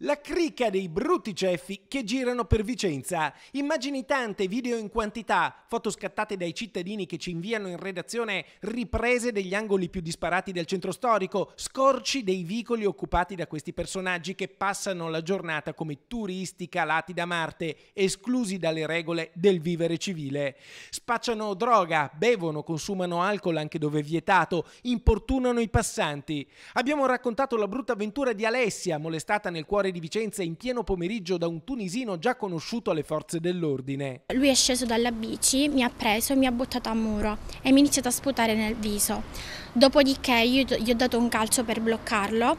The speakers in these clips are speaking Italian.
La cricca dei brutti ceffi che girano per Vicenza. Immagini tante, video in quantità, foto scattate dai cittadini che ci inviano in redazione, riprese degli angoli più disparati del centro storico, scorci dei vicoli occupati da questi personaggi che passano la giornata come turisti calati da Marte, esclusi dalle regole del vivere civile. Spacciano droga, bevono, consumano alcol anche dove vietato, importunano i passanti. Abbiamo raccontato la brutta avventura di Alessia, molestata nel cuore cuore di Vicenza in pieno pomeriggio da un tunisino già conosciuto alle forze dell'ordine. Lui è sceso dalla bici, mi ha preso e mi ha buttato a muro e mi ha iniziato a sputare nel viso. Dopodiché io gli ho dato un calcio per bloccarlo,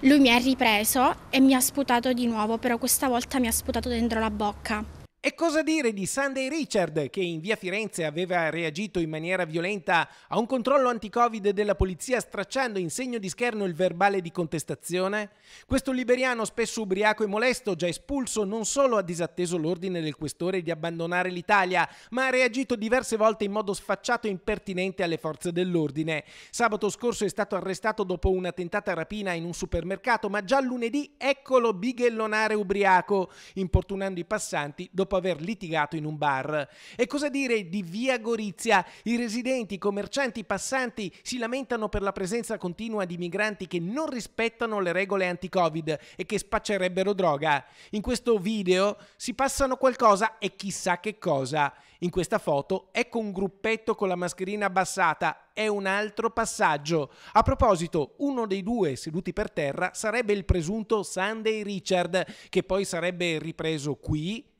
lui mi ha ripreso e mi ha sputato di nuovo, però questa volta mi ha sputato dentro la bocca. E cosa dire di Sunday Richard che in via Firenze aveva reagito in maniera violenta a un controllo anti-Covid della polizia stracciando in segno di scherno il verbale di contestazione? Questo liberiano spesso ubriaco e molesto, già espulso, non solo ha disatteso l'ordine del questore di abbandonare l'Italia, ma ha reagito diverse volte in modo sfacciato e impertinente alle forze dell'ordine. Sabato scorso è stato arrestato dopo una tentata rapina in un supermercato, ma già lunedì eccolo bighellonare ubriaco, importunando i passanti dopo dopo aver litigato in un bar. E cosa dire di Via Gorizia? I residenti, i commercianti, i passanti si lamentano per la presenza continua di migranti che non rispettano le regole anti-Covid e che spaccerebbero droga. In questo video si passano qualcosa e chissà che cosa. In questa foto ecco un gruppetto con la mascherina abbassata, è un altro passaggio. A proposito, uno dei due seduti per terra sarebbe il presunto Sunday Richard, che poi sarebbe ripreso qui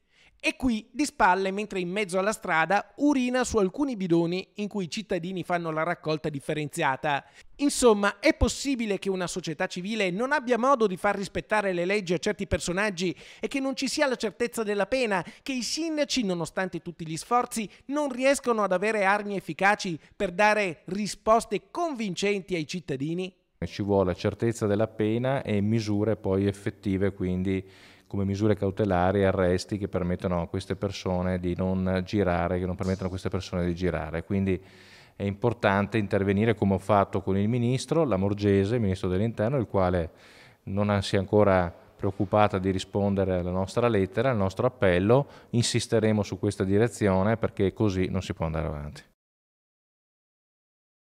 e qui, di spalle, mentre in mezzo alla strada, urina su alcuni bidoni in cui i cittadini fanno la raccolta differenziata. Insomma, è possibile che una società civile non abbia modo di far rispettare le leggi a certi personaggi e che non ci sia la certezza della pena, che i sindaci, nonostante tutti gli sforzi, non riescono ad avere armi efficaci per dare risposte convincenti ai cittadini? Ci vuole certezza della pena e misure poi effettive, quindi come misure cautelari arresti che permettono a queste persone di non girare, che non permettono a queste persone di girare. Quindi è importante intervenire come ho fatto con il ministro la Morgese, il ministro dell'interno, il quale non si è ancora preoccupata di rispondere alla nostra lettera, al nostro appello, insisteremo su questa direzione perché così non si può andare avanti.